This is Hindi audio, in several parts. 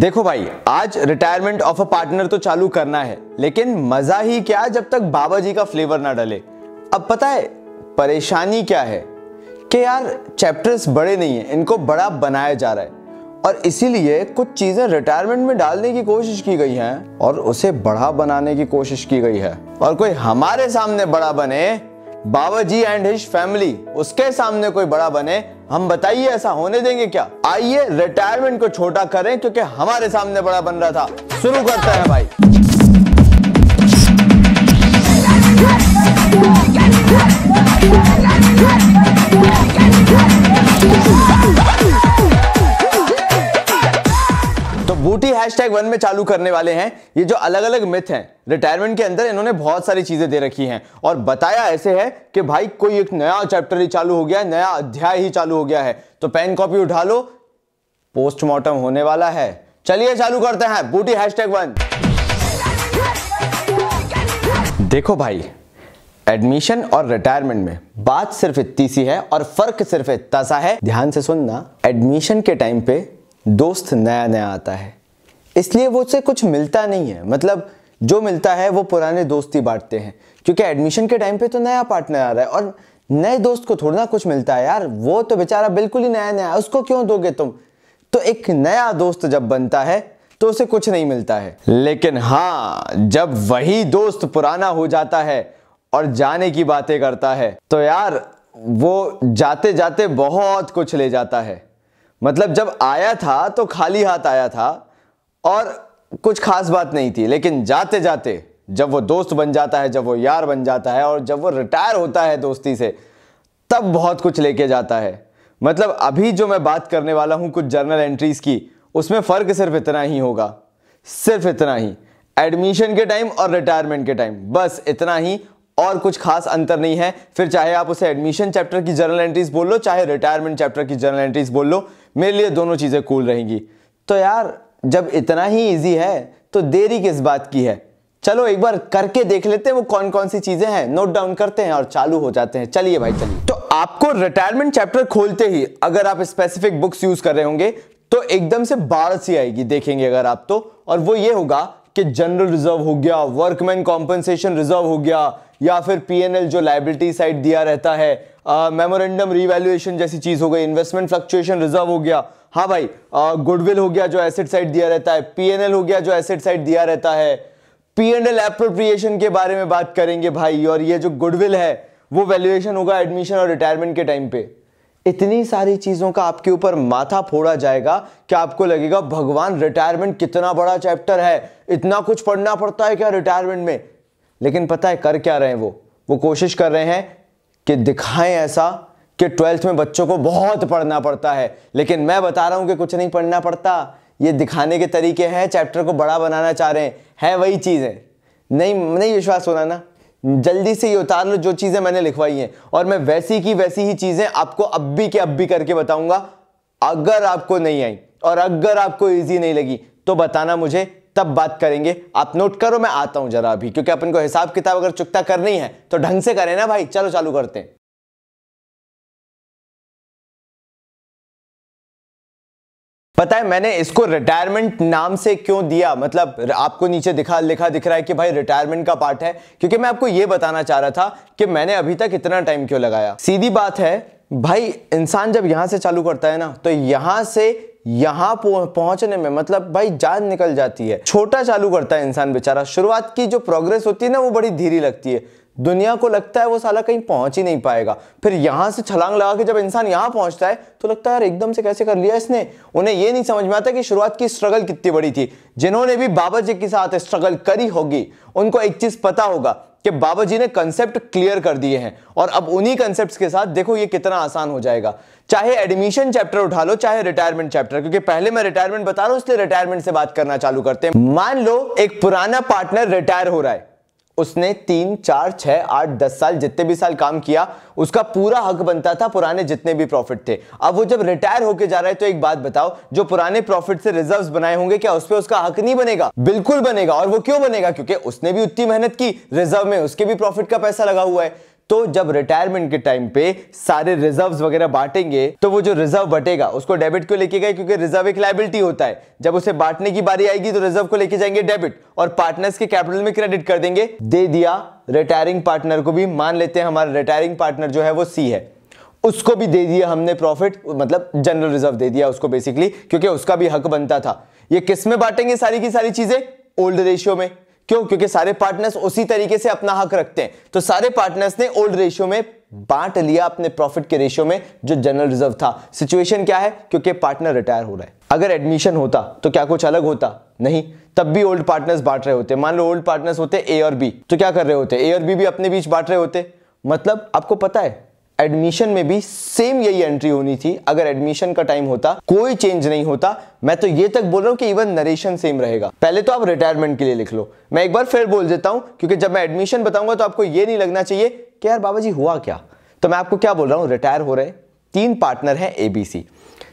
देखो भाई आज रिटायरमेंट ऑफ अ पार्टनर तो चालू करना है लेकिन मजा ही क्या जब तक बाबा जी का फ्लेवर ना डले अब पता है परेशानी क्या है कि यार चैप्टर्स बड़े नहीं है इनको बड़ा बनाया जा रहा है और इसीलिए कुछ चीज़ें रिटायरमेंट में डालने की कोशिश की गई हैं और उसे बड़ा बनाने की कोशिश की गई है और कोई हमारे सामने बड़ा बने Baba ji and his family उसके सामने कोई बड़ा बने हम बताइए ऐसा होने देंगे क्या आइए रिटायरमेंट को छोटा करें क्योंकि हमारे सामने बड़ा बन रहा था शुरू करते हैं भाई बूटी हैशटैग वन में चालू करने वाले हैं ये जो अलग अलग मिथ हैं रिटायरमेंट के अंदर इन्होंने बहुत सारी चीज़ें दे रखी हैं और बताया ऐसे है कि भाई कोई एक नया चैप्टर ही चालू हो गया है नया अध्याय ही चालू हो गया है तो पेन कॉपी उठा लो पोस्टमार्टम होने वाला है चलिए चालू करते हैं बूटी हैशटैग वन देखो भाई एडमिशन और रिटायरमेंट में बात सिर्फ इतनी सी है और फर्क सिर्फ इतना सा है ध्यान से सुनना एडमिशन के टाइम पे दोस्त नया नया आता है इसलिए वो उसे कुछ मिलता नहीं है मतलब जो मिलता है वो पुराने दोस्त ही बांटते हैं क्योंकि एडमिशन के टाइम पे तो नया पार्टनर आ रहा है और नए दोस्त को थोड़ा ना कुछ मिलता है यार वो तो बेचारा बिल्कुल ही नया नया उसको क्यों दोगे तुम तो एक नया दोस्त जब बनता है तो उसे कुछ नहीं मिलता है लेकिन हाँ जब वही दोस्त पुराना हो जाता है और जाने की बातें करता है तो यार वो जाते जाते बहुत कुछ ले जाता है मतलब जब आया था तो खाली हाथ आया था और कुछ खास बात नहीं थी लेकिन जाते जाते जब वो दोस्त बन जाता है जब वो यार बन जाता है और जब वो रिटायर होता है दोस्ती से तब बहुत कुछ लेके जाता है मतलब अभी जो मैं बात करने वाला हूँ कुछ जर्नल एंट्रीज़ की उसमें फ़र्क सिर्फ इतना ही होगा सिर्फ इतना ही एडमिशन के टाइम और रिटायरमेंट के टाइम बस इतना ही और कुछ खास अंतर नहीं है फिर चाहे आप उसे एडमिशन चैप्टर की जर्नल एंट्रीज बोल लो चाहे रिटायरमेंट चैप्टर की जर्नल एंट्रीज बोल लो मेरे लिए दोनों चीज़ें कूल रहेंगी तो यार जब इतना ही ईजी है तो देरी किस बात की है चलो एक बार करके देख लेते हैं वो कौन कौन सी चीज़ें हैं नोट डाउन करते हैं और चालू हो जाते हैं चलिए भाई चलिए तो आपको रिटायरमेंट चैप्टर खोलते ही अगर आप स्पेसिफिक बुक्स यूज़ कर रहे होंगे तो एकदम से बाढ़ सी आएगी देखेंगे अगर आप तो और वो ये होगा कि जनरल रिजर्व हो गया वर्कमैन कॉम्पनसेशन रिजर्व हो गया या फिर पी जो लाइब्रिटी साइड दिया रहता है मेमोरेंडम रिवैल्युएशन जैसी चीज़ हो गई इन्वेस्टमेंट फ्लक्चुएशन रिजर्व हो गया हाँ भाई गुडविल हो गया जो एसेट साइड दिया रहता है पीएनएल हो गया जो एसेट साइड दिया रहता है पी एन एल एप्रोप्रिएशन के बारे में बात करेंगे भाई और ये जो गुडविल है वो वैल्यूएशन होगा एडमिशन और रिटायरमेंट के टाइम पे इतनी सारी चीज़ों का आपके ऊपर माथा फोड़ा जाएगा कि आपको लगेगा भगवान रिटायरमेंट कितना बड़ा चैप्टर है इतना कुछ पढ़ना पड़ता है क्या रिटायरमेंट में लेकिन पता है कर क्या रहे हैं वो वो कोशिश कर रहे हैं कि दिखाएं ऐसा कि ट्वेल्थ में बच्चों को बहुत पढ़ना पड़ता है लेकिन मैं बता रहा हूँ कि कुछ नहीं पढ़ना पड़ता ये दिखाने के तरीके हैं चैप्टर को बड़ा बनाना चाह रहे हैं है वही चीज़ें नहीं नहीं विश्वास होना ना जल्दी से ये उतार लो जो चीज़ें मैंने लिखवाई हैं और मैं वैसी की वैसी ही चीज़ें आपको अब भी के अब भी करके बताऊंगा अगर आपको नहीं आई और अगर आपको ईजी नहीं लगी तो बताना मुझे तब बात करेंगे आप नोट करो मैं आता हूं जरा अभी क्योंकि अपन को हिसाब किताब अगर चुकता करनी है तो ढंग से करें ना भाई चलो चालू करते हैं पता है मैंने इसको रिटायरमेंट नाम से क्यों दिया मतलब आपको नीचे दिखा लिखा दिख रहा है कि भाई रिटायरमेंट का पार्ट है क्योंकि मैं आपको ये बताना चाह रहा था कि मैंने अभी तक इतना टाइम क्यों लगाया सीधी बात है भाई इंसान जब यहाँ से चालू करता है ना तो यहाँ से यहाँ पहुंचने में मतलब भाई जान निकल जाती है छोटा चालू करता है इंसान बेचारा शुरुआत की जो प्रोग्रेस होती है ना वो बड़ी धीरे लगती है दुनिया को लगता है वो साला कहीं पहुंच ही नहीं पाएगा फिर यहाँ से छलांग लगा के जब इंसान यहाँ पहुंचता है तो लगता है यार एकदम से कैसे कर लिया इसने उन्हें ये नहीं समझ में आता कि शुरुआत की स्ट्रगल कितनी बड़ी थी जिन्होंने भी बाबा जी के साथ स्ट्रगल करी होगी उनको एक चीज़ पता होगा कि बाबा जी ने कंसेप्ट क्लियर कर दिए हैं और अब उन्हीं कंसेप्ट के साथ देखो ये कितना आसान हो जाएगा चाहे एडमिशन चैप्टर उठा लो चाहे रिटायरमेंट चैप्टर क्योंकि पहले मैं रिटायरमेंट बता रहा हूं इसलिए रिटायरमेंट से बात करना चालू करते हैं मान लो एक पुराना पार्टनर रिटायर हो रहा है उसने तीन चार छः आठ दस साल जितने भी साल काम किया उसका पूरा हक बनता था पुराने जितने भी प्रॉफिट थे अब वो जब रिटायर होकर जा रहा है तो एक बात बताओ जो पुराने प्रॉफिट से रिजर्व्स बनाए होंगे क्या उस पर उसका हक नहीं बनेगा बिल्कुल बनेगा और वो क्यों बनेगा क्योंकि उसने भी उतनी मेहनत की रिजर्व में उसके भी प्रॉफिट का पैसा लगा हुआ है तो जब रिटायरमेंट के टाइम पे सारे रिजर्व्स वगैरह बांटेंगे तो वो जो रिजर्व बटेगा उसको डेबिट क्यों लेके गए क्योंकि रिजर्व एक लाइबिलिटी होता है जब उसे बांटने की बारी आएगी तो रिजर्व को लेके जाएंगे डेबिट और पार्टनर्स के कैपिटल में क्रेडिट कर देंगे दे दिया रिटायरिंग पार्टनर को भी मान लेते हैं हमारा रिटायरिंग पार्टनर जो है वो सी है उसको भी दे दिया हमने प्रॉफिट मतलब जनरल रिजर्व दे दिया उसको बेसिकली क्योंकि उसका भी हक बनता था ये किस में बांटेंगे सारी की सारी चीजें ओल्ड रेशियो में क्यों क्योंकि सारे पार्टनर्स उसी तरीके से अपना हक रखते हैं तो सारे पार्टनर्स ने ओल्ड रेशियो में बांट लिया अपने प्रॉफिट के रेशियो में जो जनरल रिजर्व था सिचुएशन क्या है क्योंकि पार्टनर रिटायर हो रहा है अगर एडमिशन होता तो क्या कुछ अलग होता नहीं तब भी ओल्ड पार्टनर्स बांट रहे होते मान लो ओल्ड पार्टनर्स होते ए और बी तो क्या कर रहे होते ए और बी भी अपने बीच बांट रहे होते मतलब आपको पता है एडमिशन में भी सेम यही एंट्री होनी थी अगर एडमिशन का टाइम होता कोई चेंज नहीं होता मैं तो ये तक बोल रहा हूँ कि इवन नरेशन सेम रहेगा पहले तो आप रिटायरमेंट के लिए लिख लो मैं एक बार फिर बोल देता हूँ क्योंकि जब मैं एडमिशन बताऊंगा तो आपको ये नहीं लगना चाहिए कि यार बाबा जी हुआ क्या तो मैं आपको क्या बोल रहा हूँ रिटायर हो रहे तीन पार्टनर हैं एबीसी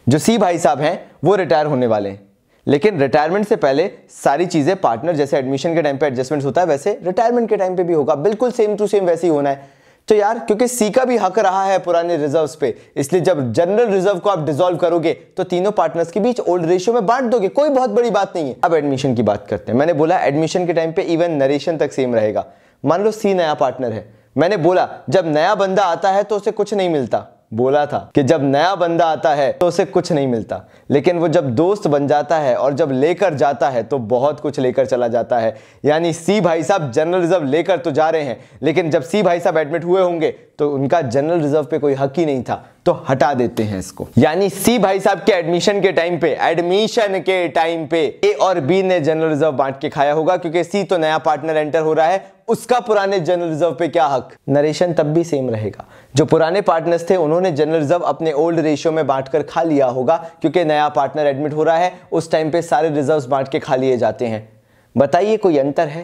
जो सी भाई साहब हैं वो रिटायर होने वाले हैं लेकिन रिटायरमेंट से पहले सारी चीज़ें पार्टनर जैसे एडमिशन के टाइम पे एडजस्टमेंट्स होता है वैसे रिटायरमेंट के टाइम पे भी होगा बिल्कुल सेम टू सेम वैसे ही होना है तो यार क्योंकि सी का भी हक रहा है पुराने रिजर्व्स पे इसलिए जब जनरल रिजर्व को आप डिसॉल्व करोगे तो तीनों पार्टनर्स के बीच ओल्ड रेशियो में बांट दोगे कोई बहुत बड़ी बात नहीं है अब एडमिशन की बात करते हैं मैंने बोला एडमिशन के टाइम पे इवन नरेशन तक सेम रहेगा मान लो सी नया पार्टनर है मैंने बोला जब नया बंदा आता है तो उसे कुछ नहीं मिलता बोला था कि जब नया बंदा आता है तो उसे कुछ नहीं मिलता लेकिन वो जब दोस्त बन जाता है और जब लेकर जाता है तो बहुत कुछ लेकर चला जाता है यानी सी भाई साहब जनरल रिजर्व लेकर तो जा रहे हैं लेकिन जब सी भाई साहब एडमिट हुए होंगे तो उनका जनरल रिजर्व पे कोई हक ही नहीं था तो हटा देते हैं इसको यानी सी भाई साहब के एडमिशन के टाइम पे एडमिशन के टाइम पे ए और बी ने जनरल रिजर्व बांट के खाया होगा क्योंकि सी तो नया पार्टनर एंटर हो रहा है उसका पुराने जनरल रिजर्व पे क्या हक नरेशन तब भी सेम रहेगा जो पुराने पार्टनर्स थे उन्होंने जनरल रिजर्व अपने ओल्ड रेशियो में बांटकर खा लिया होगा क्योंकि नया पार्टनर एडमिट हो रहा है उस टाइम पे सारे रिजर्व बांट के खा लिए जाते हैं बताइए कोई अंतर है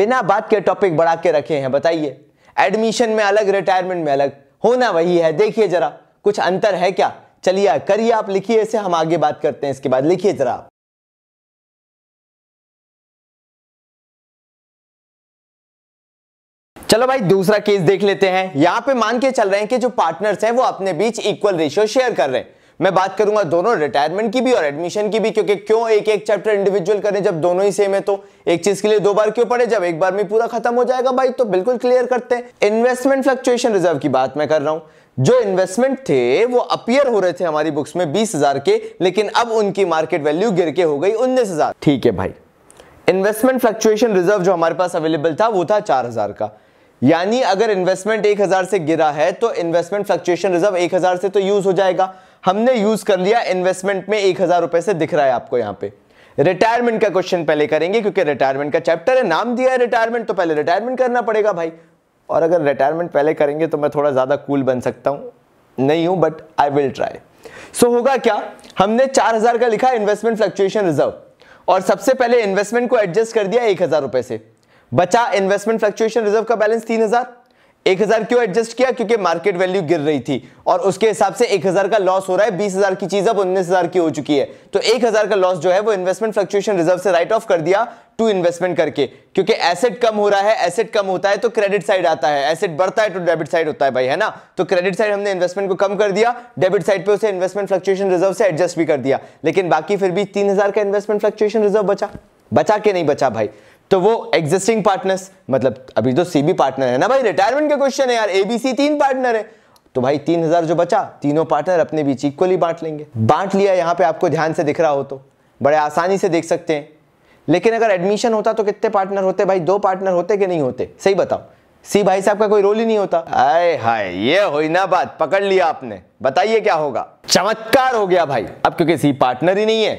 बिना बात के टॉपिक बढ़ा के रखे हैं बताइए एडमिशन में अलग रिटायरमेंट में अलग होना वही है देखिए जरा कुछ अंतर है क्या चलिए करिए आप लिखिए इसे हम आगे बात करते हैं इसके बाद लिखिए जरा चलो भाई दूसरा केस देख लेते हैं यहां पे मान के चल रहे हैं कि जो पार्टनर्स हैं वो अपने बीच इक्वल रेशियो शेयर कर रहे हैं मैं बात करूंगा दोनों रिटायरमेंट की भी और एडमिशन की भी क्योंकि क्यों एक एक चैप्टर इंडिविजुअल करें जब दोनों ही सेम है तो एक चीज के लिए दो बार क्यों पढ़े जब एक बार में पूरा खत्म हो जाएगा भाई तो बिल्कुल क्लियर करते हैं इन्वेस्टमेंट फ्लक्चुएशन रिजर्व की बात मैं कर रहा हूं जो इन्वेस्टमेंट थे वो अपियर हो रहे थे हमारी बुक्स में बीस हजार के लेकिन अब उनकी मार्केट वैल्यू गिर के हो गई उन्नीस हजार ठीक है भाई इन्वेस्टमेंट फ्लक्चुएशन रिजर्व जो हमारे पास अवेलेबल था वो था चार हजार का यानी अगर इन्वेस्टमेंट एक हजार से गिरा है तो इन्वेस्टमेंट फ्लक्चुएशन रिजर्व एक हजार से तो यूज हो जाएगा हमने यूज कर लिया इन्वेस्टमेंट में एक हजार रुपए से दिख रहा है आपको यहाँ पे रिटायरमेंट का क्वेश्चन पहले करेंगे क्योंकि रिटायरमेंट का चैप्टर है नाम दिया है रिटायरमेंट तो पहले रिटायरमेंट करना पड़ेगा भाई और अगर रिटायरमेंट पहले करेंगे तो मैं थोड़ा ज़्यादा कूल बन सकता हूँ नहीं हूँ but I will try so होगा क्या हमने 4000 का लिखा इन्वेस्टमेंट फ्लक्चुएशन रिजर्व और सबसे पहले इन्वेस्टमेंट को एडजस्ट कर दिया एक हज़ार रुपए से बचा इन्वेस्टमेंट फ्लक्चुएशन रिजर्व का बैलेंस तीन हज़ार एक हजार क्यों एडजस्ट किया क्योंकि मार्केट वैल्यू गिर रही थी और उसके हिसाब से एक हजार का लॉस हो रहा है बीस हजार की चीज अब उन्नीस हजार की हो चुकी है तो एक हजार का लॉस जो है वो इन्वेस्टमेंट फ्लक्चुएशन रिजर्व से राइट ऑफ कर दिया टू इन्वेस्टमेंट करके क्योंकि एसेट कम हो रहा है एसेट कम होता है तो क्रेडिट साइड आता है एसेट बढ़ता है तो डेबिट साइड होता है भाई है ना तो क्रेडिट साइड हमने इन्वेस्टमेंट को कम कर दिया डेबिट साइड पे उसे इन्वेस्टमेंट फ्लक्चुएशन रिजर्व से एडजस्ट भी कर दिया लेकिन बाकी फिर भी तीन का इन्वेस्टमेंट फ्लक्चुएशन रिजर्व बचा बचा के नहीं बचा भाई तो वो एग्जिस्टिंग पार्टनर्स मतलब अभी तो सीबी पार्टनर है ना भाई रिटायरमेंट के क्वेश्चन है यार एबीसी तीन पार्टनर है तो भाई तीन हजार जो बचा तीनों पार्टनर अपने बीच इक्वली बांट लेंगे बांट लिया यहाँ पे आपको ध्यान से दिख रहा हो तो बड़े आसानी से देख सकते हैं लेकिन अगर एडमिशन होता तो कितने पार्टनर होते भाई दो पार्टनर होते कि नहीं होते सही बताओ सी भाई साहब का कोई रोल ही नहीं होता आए हाय ये हुई ना बात पकड़ लिया आपने बताइए क्या होगा चमत्कार हो गया भाई अब क्योंकि सी पार्टनर ही नहीं है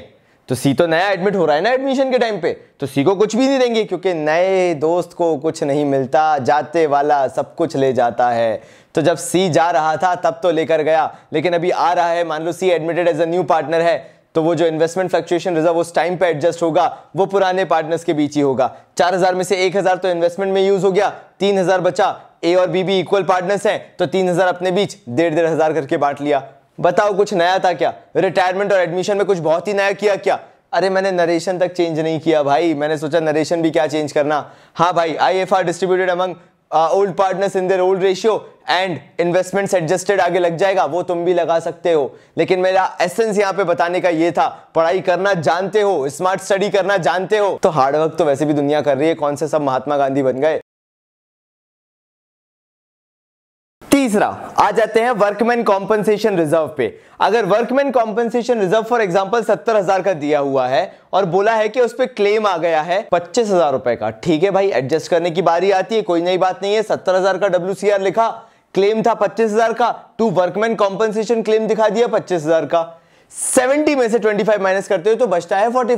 तो सी तो नया एडमिट हो रहा है ना एडमिशन के टाइम पे तो सी को कुछ भी नहीं देंगे क्योंकि नए दोस्त को कुछ नहीं मिलता जाते वाला सब कुछ ले जाता है तो जब सी जा रहा था तब तो लेकर गया लेकिन अभी आ रहा है मान लो C admitted as a new partner है तो वो जो इन्वेस्टमेंट फ्लक्चुएशन रिजर्व उस टाइम पे एडजस्ट होगा वो पुराने पार्टनर्स के बीच ही होगा चार हजार में से एक हजार तो इन्वेस्टमेंट में यूज हो गया तीन हजार बचा ए और बी भी इक्वल पार्टनर्स हैं तो तीन हजार अपने बीच डेढ़ डेढ़ हजार करके बांट लिया बताओ कुछ नया था क्या रिटायरमेंट और एडमिशन में कुछ बहुत ही नया किया क्या अरे मैंने नरेशन तक चेंज नहीं किया भाई मैंने सोचा नरेशन भी क्या चेंज करना हाँ भाई I F R distributed among old partners in their old ratio and investments adjusted आगे लग जाएगा वो तुम भी लगा सकते हो लेकिन मेरा एसेंस यहाँ पे बताने का ये था पढ़ाई करना जानते हो स्मार्ट स्टडी करना जानते हो तो हार्डवर्क तो वैसे भी दुनिया कर रही है कौन से सब महात्मा गांधी बन गए तीसरा आ जाते हैं वर्कमैन कॉम्पनसेशन रिजर्व पे अगर workman compensation reserve for example सत्तर हजार का दिया हुआ है और बोला है कि उस पर क्लेम आ गया है पच्चीस हजार रुपए का ठीक है भाई एडजस्ट करने की बारी आती है कोई नई बात नहीं है सत्तर हजार का डब्ल्यू लिखा क्लेम था पच्चीस हजार का टू वर्कमैन कॉम्पनसेशन क्लेम दिखा दिया पच्चीस हजार का सेवेंटी में से ट्वेंटी माइनस करते हो तो बचता है फोर्टी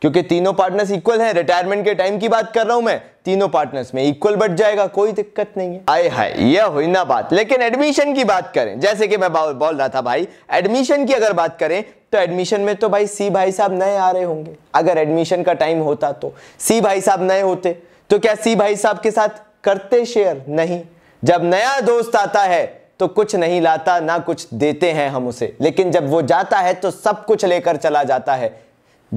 क्योंकि तीनों पार्टनर्स इक्वल हैं रिटायरमेंट के टाइम की बात कर रहा हूं मैं तीनों पार्टनर्स में इक्वल बढ़ जाएगा कोई दिक्कत नहीं है आए हाय यह हुई ना बात लेकिन एडमिशन की बात करें जैसे कि मैं बोल रहा था भाई एडमिशन की अगर बात करें तो एडमिशन में तो भाई सी भाई साहब नए आ रहे होंगे अगर एडमिशन का टाइम होता तो सी भाई साहब नए होते तो क्या सी भाई साहब के साथ करते शेयर नहीं जब नया दोस्त आता है तो कुछ नहीं लाता ना कुछ देते हैं हम उसे लेकिन जब वो जाता है तो सब कुछ लेकर चला जाता है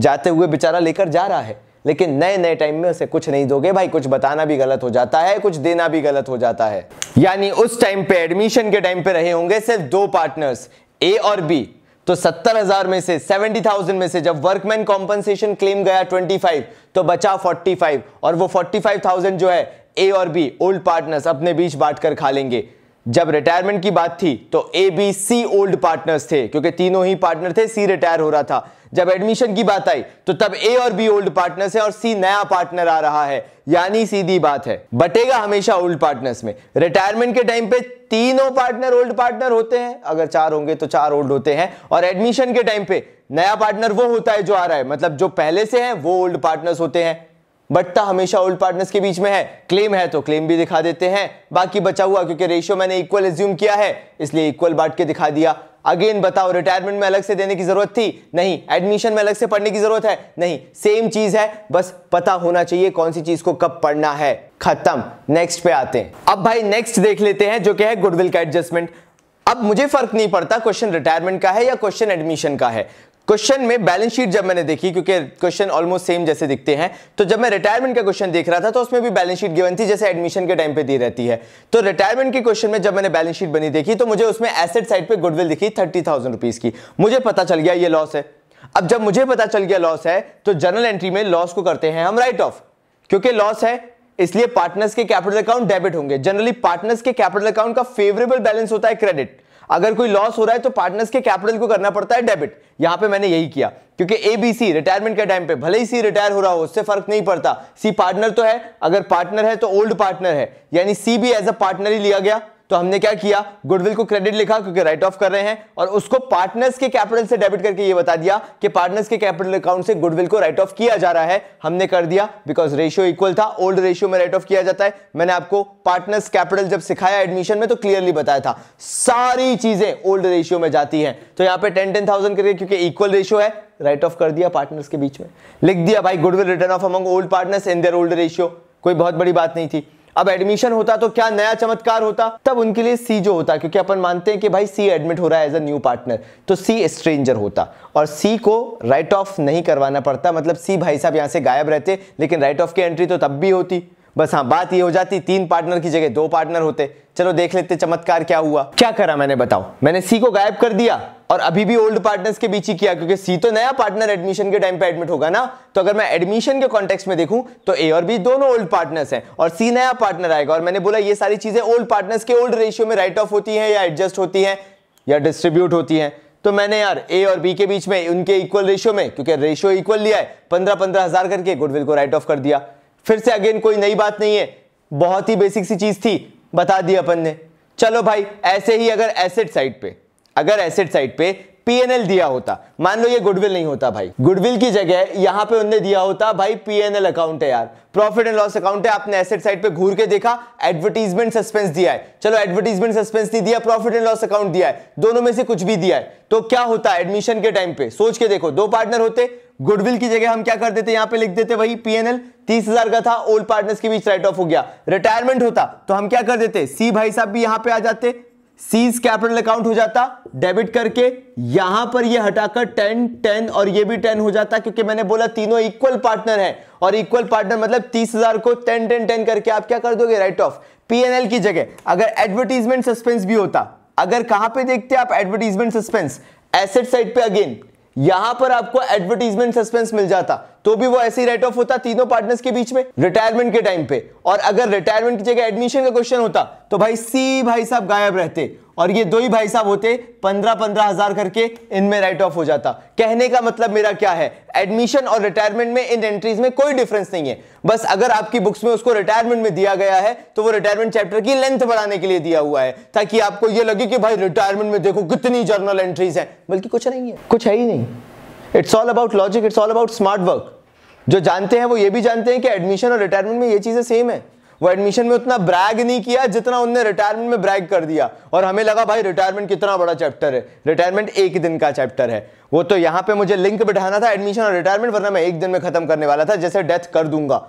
जाते हुए बेचारा लेकर जा रहा है लेकिन नए नए टाइम में उसे कुछ नहीं दोगे भाई कुछ बताना भी गलत हो जाता है कुछ देना भी गलत हो जाता है यानी उस टाइम पे एडमिशन के टाइम पे रहे होंगे सिर्फ दो पार्टनर्स ए और बी तो सत्तर हजार में से सेवेंटी थाउजेंड में से जब वर्कमैन कॉम्पनसेशन क्लेम गया ट्वेंटी फाइव तो बचा फोर्टी फाइव और वो फोर्टी फाइव थाउजेंड जो है ए और बी ओल्ड पार्टनर्स अपने बीच बांट कर खा लेंगे जब रिटायरमेंट की बात थी तो A B C old partners थे क्योंकि तीनों ही पार्टनर थे सी रिटायर हो रहा था जब एडमिशन की बात आई तो तब ए और बी ओल्ड पार्टनर्स है और सी नया पार्टनर आ रहा है यानी सीधी बात है बटेगा हमेशा ओल्ड पार्टनर्स में रिटायरमेंट के टाइम पे तीनों पार्टनर ओल्ड पार्टनर होते हैं अगर चार होंगे तो चार ओल्ड होते हैं और एडमिशन के टाइम पे नया पार्टनर वो होता है जो आ रहा है मतलब जो पहले से है वो ओल्ड पार्टनर्स होते हैं बट्टा हमेशा ओल्ड पार्टनर्स के बीच में है क्लेम है तो क्लेम भी दिखा देते हैं बाकी बचा हुआ क्योंकि रेशियो मैंने इक्वल एज्यूम किया है इसलिए इक्वल बांट के दिखा दिया अगेन बताओ रिटायरमेंट में अलग से देने की जरूरत थी नहीं एडमिशन में अलग से पढ़ने की जरूरत है नहीं सेम चीज है बस पता होना चाहिए कौन सी चीज को कब पढ़ना है खत्म नेक्स्ट पे आते हैं अब भाई नेक्स्ट देख लेते हैं जो क्या है गुडविल का एडजस्टमेंट अब मुझे फर्क नहीं पड़ता क्वेश्चन रिटायरमेंट का है या क्वेश्चन एडमिशन का है क्वेश्चन में बैलेंस शीट जब मैंने देखी क्योंकि क्वेश्चन ऑलमोस्ट सेम जैसे दिखते हैं तो जब मैं रिटायरमेंट का क्वेश्चन देख रहा था तो उसमें भी बैलेंस शीट गिवन थी जैसे एडमिशन के टाइम पे दी रहती है तो रिटायरमेंट के क्वेश्चन में जब मैंने बैलेंस शीट बनी देखी तो मुझे उसमें एसेट साइड पर गुडविल दिखी थर्टी थाउजेंड रुपीज की मुझे पता चल गया ये लॉस है अब जब मुझे पता चल गया लॉस है तो जनरल एंट्री में लॉस को करते हैं हम राइट ऑफ क्योंकि लॉस है इसलिए पार्टनर्स के कैपिटल अकाउंट डेबिट होंगे जनरली पार्टनर्स के कैपिटल अकाउंट का फेवरेबल बैलेंस होता है क्रेडिट अगर कोई लॉस हो रहा है तो पार्टनर्स के कैपिटल को करना पड़ता है डेबिट यहां पे मैंने यही किया क्योंकि एबीसी रिटायरमेंट के टाइम पे भले ही सी रिटायर हो रहा हो उससे फर्क नहीं पड़ता सी पार्टनर तो है अगर पार्टनर है तो ओल्ड पार्टनर है यानी सी भी एज अ पार्टनर ही लिया गया तो हमने क्या किया गुडविल को क्रेडिट लिखा क्योंकि राइट ऑफ कर रहे हैं और उसको पार्टनर्स के कैपिटल से डेबिट करके ये बता दिया कि पार्टनर्स के कैपिटल अकाउंट से गुडविल को राइट ऑफ किया जा रहा है हमने कर दिया बिकॉज रेशियो इक्वल था ओल्ड रेशियो में राइट ऑफ किया जाता है मैंने आपको पार्टनर्स कैपिटल जब सिखाया एडमिशन में तो क्लियरली बताया था सारी चीजें ओल्ड रेशियो में जाती है तो यहां पर टेन टेन थाउजेंड करके क्योंकि इक्वल रेशियो है राइट ऑफ कर दिया पार्टनर्स के बीच में लिख दिया भाई goodwill written off among old partners in their old ratio कोई बहुत बड़ी बात नहीं थी अब एडमिशन होता तो क्या नया चमत्कार होता तब उनके लिए सी जो होता क्योंकि अपन मानते हैं कि भाई सी एडमिट हो रहा है एज अ न्यू पार्टनर तो सी स्ट्रेंजर होता और सी को राइट ऑफ नहीं करवाना पड़ता मतलब सी भाई साहब यहाँ से गायब रहते लेकिन राइट ऑफ की एंट्री तो तब भी होती बस हाँ बात ये हो जाती तीन पार्टनर की जगह दो पार्टनर होते चलो देख लेते चमत्कार क्या हुआ क्या करा मैंने बताओ मैंने सी को गायब कर दिया और अभी भी ओल्ड पार्टनर्स के बीच ही किया क्योंकि सी तो नया पार्टनर एडमिशन के टाइम पे एडमिट होगा ना तो अगर मैं एडमिशन के कॉन्टेक्स्ट में देखूं तो ए और बी दोनों ओल्ड पार्टनर्स हैं और सी नया पार्टनर आएगा और मैंने बोला ये सारी चीजें ओल्ड पार्टनर्स के ओल्ड रेशियो में राइट ऑफ होती है या एडजस्ट होती है या डिस्ट्रीब्यूट होती है तो मैंने यार ए और बी के बीच में उनके इक्वल रेशियो में क्योंकि रेशियो इक्वल लिया है पंद्रह पंद्रह हजार करके गुडविल को राइट ऑफ कर दिया फिर से अगेन कोई नई बात नहीं है बहुत ही बेसिक सी चीज थी बता दी अपन ने चलो भाई ऐसे ही अगर एसेट साइड पे अगर एसेट साइड पे पीएनएल दिया होता मान लो ये गुडविल नहीं होता भाई गुडविल की जगह यहां पे उनने दिया होता भाई पीएनएल अकाउंट है यार प्रॉफिट एंड लॉस अकाउंट है आपने एसेट साइड पे घूर के देखा एडवर्टीजमेंट सस्पेंस दिया है चलो एडवर्टीजमेंट सस्पेंस नहीं दिया प्रॉफिट एंड लॉस अकाउंट दिया है दोनों में से कुछ भी दिया है तो क्या होता एडमिशन के टाइम पे सोच के देखो दो पार्टनर होते गुडविल की जगह हम क्या कर देते यहां पे लिख देते वही पीएनएल तीस हजार का था ओल्ड पार्टनर्स के बीच राइट ऑफ हो गया रिटायरमेंट होता तो हम क्या कर देते सी भाई साहब भी यहां पे आ जाते सीज कैपिटल अकाउंट हो जाता डेबिट करके यहां पर ये हटाकर टेन टेन और ये भी टेन हो जाता क्योंकि मैंने बोला तीनों इक्वल पार्टनर है और इक्वल पार्टनर मतलब तीस हजार को टेन टेन टेन करके आप क्या कर दोगे राइट ऑफ पीएनएल की जगह अगर एडवर्टीजमेंट सस्पेंस भी होता अगर कहां पे देखते आप एडवर्टीजमेंट सस्पेंस एसेट साइड पे अगेन यहां पर आपको एडवर्टीजमेंट सस्पेंस मिल जाता तो भी वो ऐसे ही राइट ऑफ होता तीनों पार्टनर्स के बीच में रिटायरमेंट के टाइम पे और अगर रिटायरमेंट की जगह एडमिशन का क्वेश्चन होता तो भाई सी भाई साहब गायब रहते और ये दो ही भाई साहब होते पंद्रह पंद्रह हजार करके इनमें राइट ऑफ हो जाता कहने का मतलब मेरा क्या है एडमिशन और रिटायरमेंट में इन एंट्रीज में कोई डिफरेंस नहीं है बस अगर आपकी बुक्स में उसको रिटायरमेंट में दिया गया है तो वो रिटायरमेंट चैप्टर की लेंथ बढ़ाने के लिए दिया हुआ है ताकि आपको ये लगे कि भाई रिटायरमेंट में देखो कितनी जर्नल एंट्रीज है बल्कि कुछ नहीं है कुछ है ही नहीं it's all about logic it's all about smart work जो जानते हैं वो ये भी जानते हैं कि एडमिशन और रिटायरमेंट में ये चीज़ें सेम है वो एडमिशन में उतना ब्रैग नहीं किया जितना उनने रिटायरमेंट में ब्रैग कर दिया और हमें लगा भाई रिटायरमेंट कितना बड़ा चैप्टर है रिटायरमेंट एक दिन का चैप्टर है वो तो यहां पे मुझे लिंक बिठाना था एडमिशन और रिटायरमेंट वरना मैं एक दिन में खत्म करने वाला था जैसे डेथ कर दूंगा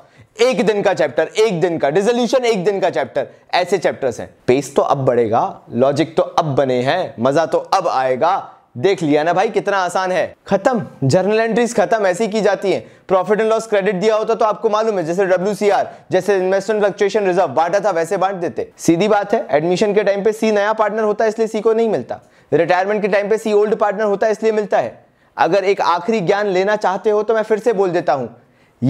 एक दिन का चैप्टर एक दिन का डिजोल्यूशन एक दिन का चैप्टर ऐसे चैप्टर्स हैं पेस तो अब बढ़ेगा लॉजिक तो अब बने हैं मजा तो अब आएगा देख लिया ना भाई कितना आसान है खत्म जर्नल एंट्रीज खत्म ऐसी की जाती है प्रॉफिट एंड लॉस क्रेडिट दिया होता तो आपको मालूम है जैसे डब्ल्यू जैसे इन्वेस्टमेंट फ्लक्चुएशन रिजर्व बांटा था वैसे बांट देते सीधी बात है एडमिशन के टाइम पे सी नया पार्टनर होता है इसलिए सी को नहीं मिलता रिटायरमेंट के टाइम पे सी ओल्ड पार्टनर होता है इसलिए मिलता है अगर एक आखिरी ज्ञान लेना चाहते हो तो मैं फिर से बोल देता हूँ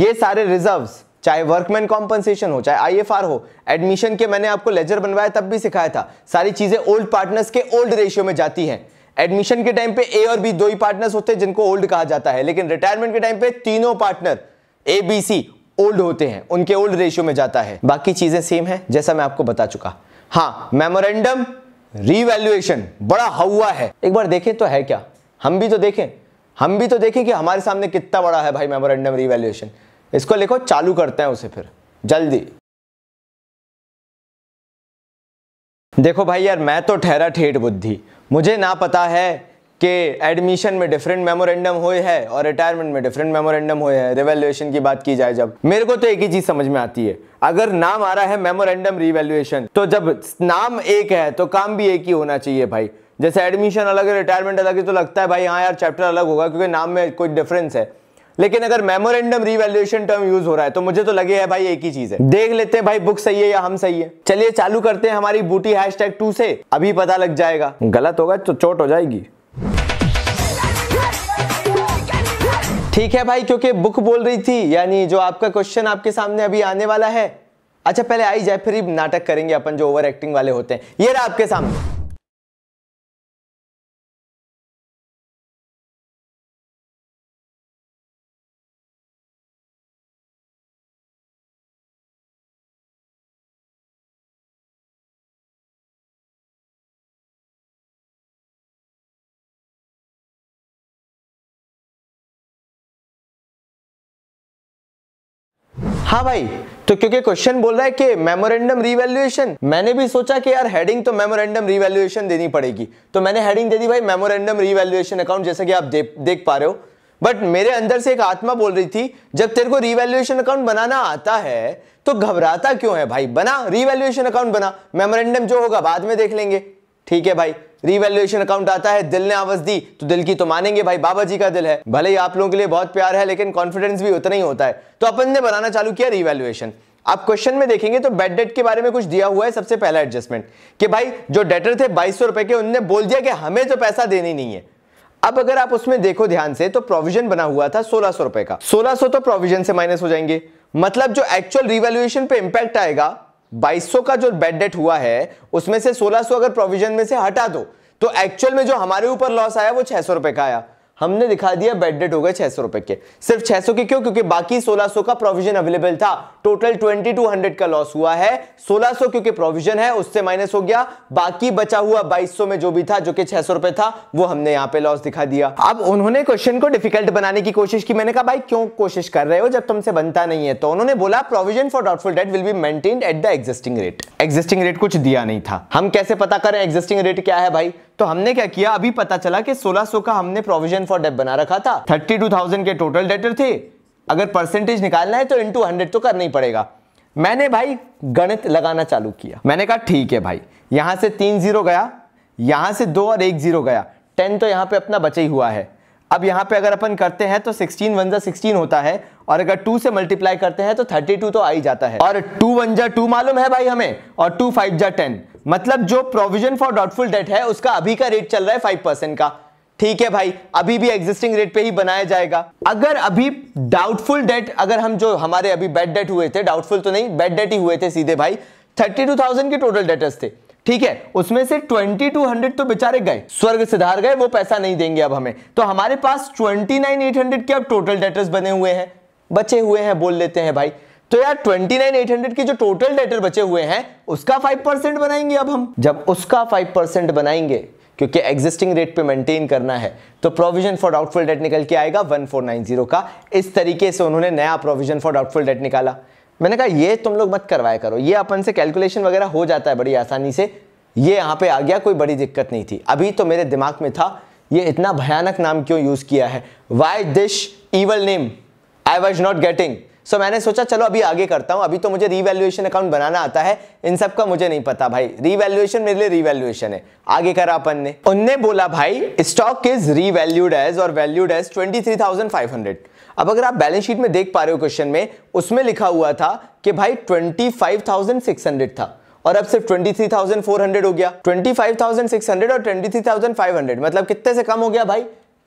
ये सारे रिजर्व चाहे वर्कमैन कॉम्पनसेशन हो चाहे आई हो एडमिशन के मैंने आपको लेजर बनवाया तब भी सिखाया था सारी चीजें ओल्ड पार्टनर्स के ओल्ड रेशियो में जाती हैं एडमिशन के टाइम पे ए और बी दो ही पार्टनर्स होते हैं जिनको ओल्ड कहा जाता है लेकिन रिटायरमेंट के टाइम पे तीनों partner A B C old होते हैं उनके ओल्ड रेशियो में जाता है बाकी चीजें सेम है जैसा मैं आपको बता चुका हाँ मेमोरेंडम रिवेल्युएशन बड़ा हवा है एक बार देखें तो है क्या हम भी तो देखें हम भी तो देखें कि हमारे सामने कितना बड़ा है भाई मेमोरेंडम रिवेल्युएशन इसको लिखो चालू करते हैं उसे फिर जल्दी देखो भाई यार मैं तो ठहरा ठेठ बुद्धि मुझे ना पता है कि एडमिशन में डिफरेंट मेमोरेंडम हुए है और रिटायरमेंट में डिफरेंट मेमोरेंडम हुए है रिवेल्युएशन की बात की जाए जब मेरे को तो एक ही चीज़ समझ में आती है अगर नाम आ रहा है मेमोरेंडम रिवेल्युएशन तो जब नाम एक है तो काम भी एक ही होना चाहिए भाई जैसे एडमिशन अलग है रिटायरमेंट अलग है तो लगता है भाई हाँ यार चैप्टर अलग होगा क्योंकि नाम में कोई डिफरेंस है लेकिन अगर मेमोरेंडम रिवैल्यूएशन टर्म यूज हो रहा है तो मुझे तो लगे है भाई एक ही चीज है देख लेते हैं भाई बुक सही है या हम सही है चलिए चालू करते हैं हमारी बूटी हैश टैग टू से अभी पता लग जाएगा गलत होगा तो चोट हो जाएगी ठीक है भाई क्योंकि बुक बोल रही थी यानी जो आपका क्वेश्चन आपके सामने अभी आने वाला है अच्छा पहले आई जाए फिर नाटक करेंगे अपन जो ओवर एक्टिंग वाले होते हैं ये रहा आपके सामने हाँ भाई तो क्योंकि क्वेश्चन बोल रहा है कि मेमोरेंडम रिवेल्युएशन मैंने भी सोचा कि यार हेडिंग तो मेमोरेंडम रिवेल्युएशन देनी पड़ेगी तो मैंने हेडिंग दे दी भाई मेमोरेंडम रिवेल्युएशन अकाउंट जैसा कि आप दे, देख पा रहे हो बट मेरे अंदर से एक आत्मा बोल रही थी जब तेरे को रिवेल्युएशन अकाउंट बनाना आता है तो घबराता क्यों है भाई बना रिवेल्युएशन अकाउंट बना मेमोरेंडम जो होगा बाद में देख लेंगे ठीक है भाई रिवेल्युएशन अकाउंट आता है दिल ने आवाज दी तो दिल की तो मानेंगे भाई बाबा जी का दिल है भले ही आप लोगों के लिए बहुत प्यार है लेकिन कॉन्फिडेंस भी उतना ही होता है तो अपन ने बनाना चालू किया रिवेल्युएशन आप क्वेश्चन में देखेंगे तो बेड डेट के बारे में कुछ दिया हुआ है सबसे पहला एडजस्टमेंट कि भाई जो डेटर थे बाईस सौ रुपए के उनने बोल दिया कि हमें तो पैसा देने नहीं है अब अगर आप उसमें देखो ध्यान से तो प्रोविजन बना हुआ था सोलह सौ रुपए का सोलह तो प्रोविजन से माइनस हो जाएंगे मतलब जो एक्चुअल रिवेल्युएशन पे इंपैक्ट आएगा 2200 का जो बेड डेट हुआ है उसमें से 1600 अगर प्रोविजन में से हटा दो तो एक्चुअल में जो हमारे ऊपर लॉस आया वो छह सौ रुपए का आया हमने दिखा दिया बेड डेट हो गए छह सौ रुपए के सिर्फ छह सौ के क्यों क्योंकि बाकी सोलह सौ का प्रोविजन अवेलेबल था टोटल ट्वेंटी टू हंड्रेड का लॉस हुआ है सोलह सौ क्योंकि प्रोविजन है उससे माइनस हो गया बाकी बचा हुआ बाईस सौ में जो भी था जो कि छह सौ रुपए था वो हमने यहाँ पे लॉस दिखा दिया अब उन्होंने क्वेश्चन को डिफिकल्ट बनाने की कोशिश की मैंने कहा भाई क्यों कोशिश कर रहे हो जब तुमसे बनता नहीं है तो उन्होंने बोला provision for doubtful debt will be maintain at the existing rate existing rate कुछ दिया नहीं था हम कैसे पता करें एग्जिस्टिंग रेट क्या है भाई तो हमने क्या किया अभी पता चला कि 1600 का हमने प्रोविजन फॉर डेट बना रखा था 32,000 के टोटल डेटर थे अगर परसेंटेज निकालना है तो इंटू हंड्रेड तो करना ही पड़ेगा मैंने भाई गणित लगाना चालू किया मैंने कहा ठीक है भाई यहां से तीन जीरो गया यहाँ से दो और एक जीरो गया टेन तो यहाँ पे अपना बचा ही हुआ है अब यहाँ पे अगर अपन करते हैं तो सिक्सटीन वन जा होता है और अगर 2 से मल्टीप्लाई करते हैं तो 32 तो आ ही जाता है और 2 वन जा टू मालूम है भाई हमें और 2 फाइव जा टेन मतलब जो प्रोविजन फॉर डाउटफुल डेट है उसका अभी का रेट चल रहा है फाइव परसेंट का ठीक है भाई अभी भी एग्जिस्टिंग रेट पे ही बनाया जाएगा अगर अभी डाउटफुल डेट अगर हम जो हमारे अभी बैड डेट हुए थे डाउटफुल तो नहीं बैड डेट ही हुए थे सीधे भाई थर्टी टू थाउजेंड के टोटल डेटर्स थे ठीक है उसमें से ट्वेंटी टू हंड्रेड तो बेचारे गए स्वर्ग सिधार गए वो पैसा नहीं देंगे अब हमें तो हमारे पास ट्वेंटी नाइन एट हंड्रेड के अब टोटल डेटर्स बने हुए हैं बचे हुए हैं बोल लेते हैं भाई तो यार 29,800 की जो टोटल डेटर बचे हुए हैं उसका 5% बनाएंगे अब हम जब उसका 5% बनाएंगे क्योंकि एग्जिस्टिंग रेट पे मेंटेन करना है तो प्रोविजन फॉर डाउटफुल डेट निकल के आएगा 1490 का इस तरीके से उन्होंने नया प्रोविजन फॉर डाउटफुल डेट निकाला मैंने कहा ये तुम लोग मत करवाया करो ये अपन से कैलकुलेशन वगैरह हो जाता है बड़ी आसानी से ये यहाँ पे आ गया कोई बड़ी दिक्कत नहीं थी अभी तो मेरे दिमाग में था ये इतना भयानक नाम क्यों यूज़ किया है why this evil name I was not getting so so, मैंने सोचा चलो अभी आगे करता हूँ अभी तो मुझे रीवैल्यूएशन अकाउंट बनाना आता है इन सब का मुझे नहीं पता भाई रीवैल्यूएशन मेरे लिए रीवैल्यूएशन है आगे करा अपन ने उनने बोला भाई स्टॉक इज रीवैल्यूड एज और वैल्यूड एज 23,500 अब अगर आप बैलेंस शीट में देख पा रहे हो क्वेश्चन में उसमें लिखा हुआ था कि भाई हंड्रेड था और अब सिर्फ 23,400 हो गया 25,600 और 23,500 मतलब कितने से कम हो गया भाई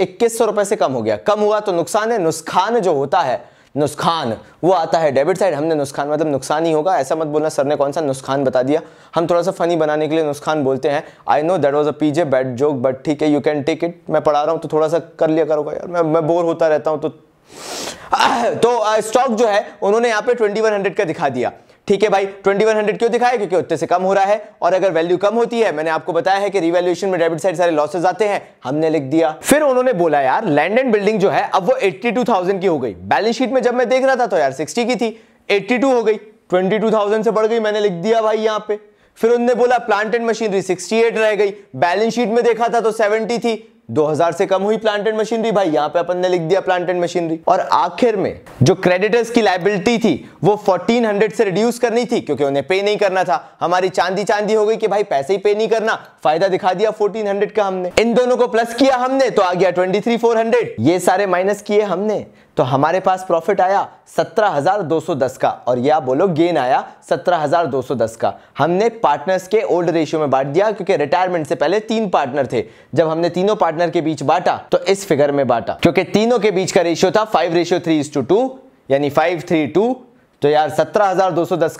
इक्कीस सौ रुपए से कम हो गया कम हुआ तो नुकसान है नुकसान जो होता है नुस्खान वो आता है डेबिट साइड हमने नुस्खान मतलब नुकसान ही होगा ऐसा मत बोलना सर ने कौन सा नुस्खान बता दिया हम थोड़ा सा फनी बनाने के लिए नुस्खान बोलते हैं I know that was a PJ bad joke but ठीक है यू कैन टेक इट मैं पढ़ा रहा हूँ तो थोड़ा सा कर लिया करोगा यार मैं मैं बोर होता रहता हूँ तो तो स्टॉक uh, जो है उन्होंने यहाँ पे ट्वेंटी का दिखा दिया ठीक है भाई 2100 क्यों दिखाया क्योंकि उतने से कम हो रहा है और अगर वैल्यू कम होती है मैंने आपको बताया है कि रिवेल्यूशन में डेबिट साइड सारे लॉसेज आते हैं हमने लिख दिया फिर उन्होंने बोला यार लैंड एंड बिल्डिंग जो है अब वो 82,000 की हो गई बैलेंस शीट में जब मैं देख रहा था तो यार सिक्सटी की थी एट्टी हो गई ट्वेंटी से बढ़ गई मैंने लिख दिया भाई यहाँ पे फिर उन्होंने बोला प्लांट एंड मशीनरी 68 रह गई बैलेंस शीट में देखा था तो 70 थी 2000 से कम हुई प्लांट एंड मशीनरी भाई यहाँ पे अपन ने लिख दिया प्लांट एंड मशीनरी और आखिर में जो क्रेडिटर्स की लाइबिलिटी थी वो 1400 से रिड्यूस करनी थी क्योंकि उन्हें पे नहीं करना था हमारी चांदी चांदी हो गई कि भाई पैसे ही पे नहीं करना फायदा दिखा दिया 1400 का हमने इन दोनों को प्लस किया हमने तो आ गया ट्वेंटी ये सारे माइनस किए हमने तो हमारे पास प्रॉफिट आया 17,210 का और या बोलो गेन आया 17,210 का हमने पार्टनर्स के ओल्ड रेशियो में बांट दिया क्योंकि रिटायरमेंट से पहले तीन पार्टनर थे जब हमने तीनों पार्टनर के बीच बांटा तो इस फिगर में बांटा क्योंकि तीनों के बीच का रेशियो था five ratio three is to two यानी फाइव थ्री टू तो यार सत्रह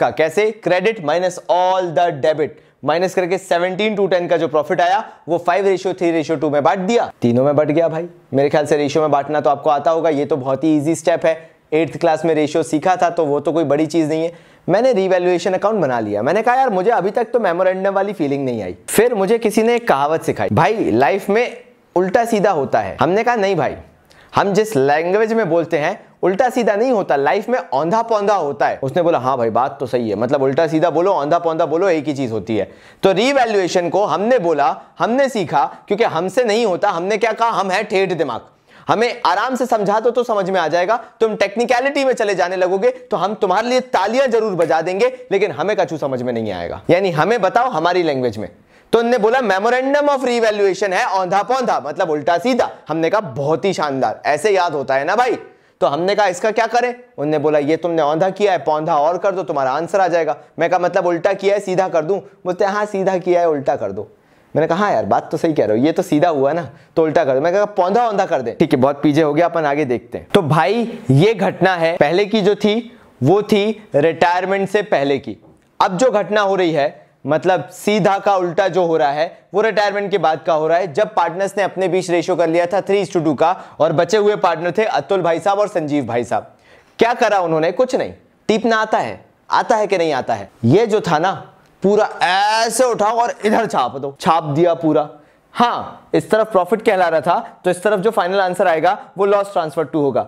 का कैसे credit minus all the debit minus करके 17 टू 10 का जो प्रॉफिट आया वो 5 रेशियो थ्री रेशियो टू में बांट दिया तीनों में बट गया भाई मेरे ख्याल से रेशियो में बांटना तो आपको आता होगा ये तो बहुत ही ईजी स्टेप है एट्थ क्लास में रेशियो सीखा था तो वो तो कोई बड़ी चीज़ नहीं है मैंने रिवेल्युएशन अकाउंट बना लिया मैंने कहा यार मुझे अभी तक तो मेमोरेंडम वाली फीलिंग नहीं आई फिर मुझे किसी ने एक कहावत सिखाई भाई लाइफ में उल्टा सीधा होता है हमने कहा नहीं भाई हम जिस लैंग्वेज में बोलते हैं उल्टा सीधा नहीं होता लाइफ में औंधा पौंधा होता है उसने बोला हाँ भाई बात तो सही है मतलब उल्टा सीधा बोलो औंधा पौंधा बोलो एक ही चीज होती है तो रीवैल्युएशन को हमने बोला हमने सीखा क्योंकि हमसे नहीं होता हमने क्या कहा हम है ठेठ दिमाग हमें आराम से समझा दो तो समझ में आ जाएगा तुम टेक्निकलिटी में चले जाने लगोगे तो हम तुम्हारे लिए तालियां जरूर बजा देंगे लेकिन हमें कछू समझ में नहीं आएगा यानी हमें बताओ हमारी लैंग्वेज में तो उनने बोला मेमोरेंडम ऑफ रीवैल्यूएशन है औंधा पौंधा मतलब उल्टा सीधा हमने कहा बहुत ही शानदार ऐसे याद होता है ना भाई तो हमने कहा इसका क्या करें उनने बोला ये तुमने औंधा किया है पौधा और कर दो तुम्हारा आंसर आ जाएगा मैं कहा मतलब उल्टा किया है सीधा कर दूँ बोलते हाँ सीधा किया है उल्टा कर दो मैंने कहा हाँ यार बात तो सही कह रहे हो ये तो सीधा हुआ ना तो उल्टा कर दो मैं कहा पौधा औंधा कर दे ठीक है बहुत पीछे हो गया अपन आगे देखते हैं तो भाई ये घटना है पहले की जो थी वो थी रिटायरमेंट से पहले की अब जो घटना हो रही है मतलब सीधा का उल्टा जो हो रहा है वो रिटायरमेंट के बाद का हो रहा है जब पार्टनर्स ने अपने बीच रेशो कर लिया था थ्री टू का और बचे हुए पार्टनर थे अतुल भाई साहब और संजीव भाई साहब क्या करा उन्होंने कुछ नहीं टीपना आता है आता है कि नहीं आता है ये जो था ना पूरा ऐसे उठाओ और इधर छाप दो छाप दिया पूरा हाँ इस तरफ प्रॉफिट कहला रहा था तो इस तरफ जो फाइनल आंसर आएगा वो लॉस ट्रांसफर टू होगा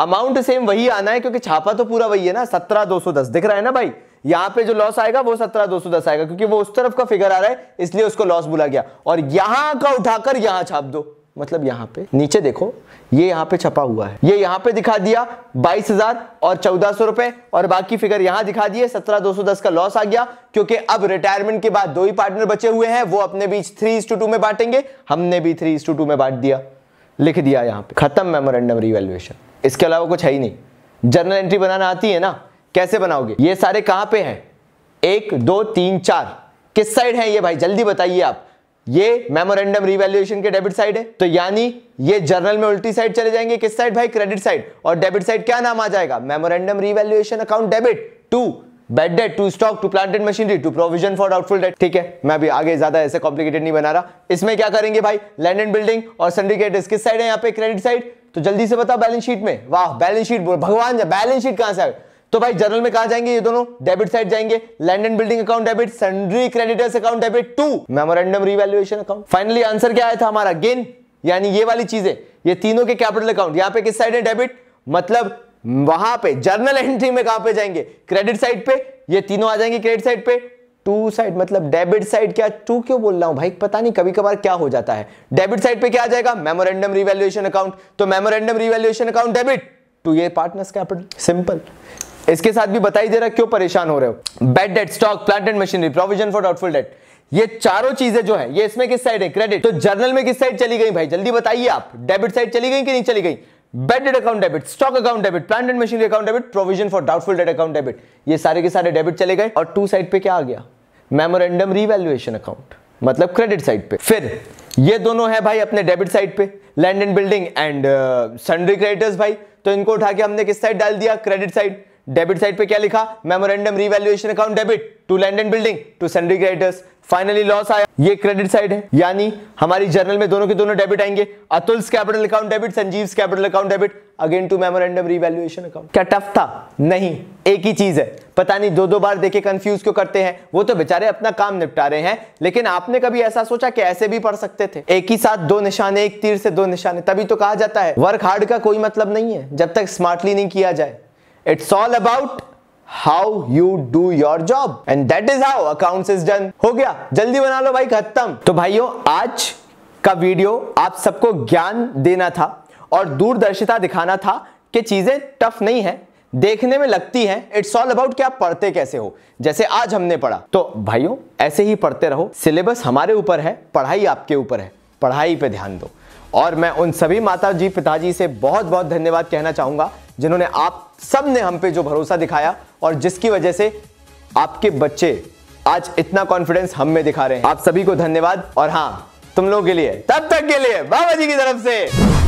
अमाउंट सेम वही आना है क्योंकि छापा तो पूरा वही है ना सत्रह दो सौ दस दिख रहा है ना भाई यहां पे जो लॉस आएगा वो सत्रह दो सौ दस आएगा क्योंकि वो उस तरफ का फिगर आ रहा है इसलिए उसको लॉस बुला गया और यहां का उठाकर यहां छाप दो मतलब यहां पे नीचे देखो ये यहां पे छपा हुआ है ये यहां पे दिखा दिया बाईस हजार और चौदह सौ रुपए और बाकी फिगर यहाँ दिखा दिए सत्रह दो सौ दस का लॉस आ गया क्योंकि अब रिटायरमेंट के बाद दो ही पार्टनर बचे हुए हैं वो अपने बीच थ्री टू में बांटेंगे हमने भी थ्री टू में बांट दिया लिख दिया यहाँ पे खत्म मेमोरेंडम रिवेल्युएशन इसके अलावा कुछ है ही नहीं जर्नल एंट्री बनाना आती है ना कैसे बनाओगे ये सारे कहाँ पे हैं एक दो तीन चार किस साइड है ये भाई जल्दी बताइए आप ये मेमोरेंडम रिवेल्यूएशन के डेबिट साइड है तो यानी ये जर्नल में उल्टी साइड चले जाएंगे किस साइड भाई क्रेडिट साइड और डेबिट साइड क्या नाम आ जाएगा memorandum revaluation account debit to bad debt to stock to plant and machinery to provision for doubtful debt ठीक है मैं अभी आगे ज्यादा ऐसे कॉम्प्लिकेटेड नहीं बना रहा इसमें क्या करेंगे भाई लैंड एंड बिल्डिंग और संडिकेट किस साइड है यहाँ पे क्रेडिट साइड तो जल्दी से बताओ बैलेंस शीट में वाह बैलेंस शीट भगवान बैलेंस शीट कहां से आए तो भाई जनरल में कहा जाएंगे ये दोनों डेबिट साइड जाएंगे land and building account debit sundry creditors account debit to memorandum revaluation account finally answer क्या आया था हमारा गेन यानी ये वाली चीजें ये तीनों के कैपिटल अकाउंट यहां पे किस साइड है डेबिट मतलब वहां पे जर्नल एंट्री में कहां पे जाएंगे क्रेडिट साइड पे ये तीनों आ जाएंगे क्रेडिट साइड पे टू साइड मतलब डेबिट साइड क्या टू क्यों बोल रहा हूं भाई पता नहीं कभी कभार क्या हो जाता है डेबिट साइड पे क्या आ जाएगा मेमोरेंडम रिवैल्यूएशन अकाउंट तो memorandum revaluation account debit to ये पार्टनर्स कैपिटल सिंपल इसके साथ भी बताई दे रहा क्यों परेशान हो रहे हो bad debt stock plant and machinery provision for doubtful debt ये चारों चीजें जो है ये इसमें किस साइड है क्रेडिट तो जर्नल में किस साइड चली गई भाई जल्दी बताइए आप डेबिट साइड चली गई कि नहीं चली गई bad debt account debit stock account debit plant and machinery account debit provision for doubtful debt account debit ये सारे के सारे डेबिट चले गए और टू साइड पे क्या आ गया मेमोरेंडम रिवेल्युएशन अकाउंट मतलब क्रेडिट साइड पे फिर ये दोनों है भाई अपने डेबिट साइड पे land and building and sundry creditors भाई तो इनको उठा के हमने किस साइड डाल दिया क्रेडिट साइड डेबिट साइड पे क्या लिखा memorandum revaluation account debit to land and building to sundry creditors finally loss आया ये क्रेडिट साइड है यानी हमारी जर्नल में दोनों के दोनों डेबिट आएंगे Atul capital account debit Sanjeev capital account debit again to memorandum revaluation account क्या टफ था नहीं एक ही चीज है पता नहीं दो दो बार देखे कंफ्यूज क्यों करते हैं वो तो बेचारे अपना काम निपटा रहे हैं लेकिन आपने कभी ऐसा सोचा कि ऐसे भी पढ़ सकते थे एक ही साथ दो निशाने एक तीर से दो निशाने तभी तो कहा जाता है वर्क हार्ड का कोई मतलब नहीं है जब तक स्मार्टली नहीं किया जाए it's all about how you do your job and that is how account is done हो गया जल्दी बना लो भाई खत्म तो भाइयों आज का वीडियो आप सबको ज्ञान देना था और दूरदर्शिता दिखाना था कि चीजें टफ नहीं है देखने में लगती है इट्स ऑल अबाउट कि आप पढ़ते कैसे हो जैसे आज हमने पढ़ा तो भाइयों ऐसे ही पढ़ते रहो सिलेबस हमारे ऊपर है पढ़ाई आपके ऊपर है पढ़ाई पे ध्यान दो और मैं उन सभी माता जी पिताजी से बहुत बहुत धन्यवाद कहना चाहूंगा जिन्होंने आप सब ने हम पे जो भरोसा दिखाया और जिसकी वजह से आपके बच्चे आज इतना कॉन्फिडेंस हम में दिखा रहे हैं आप सभी को धन्यवाद और हाँ तुम लोगों के लिए तब तक के लिए बाबा जी की तरफ से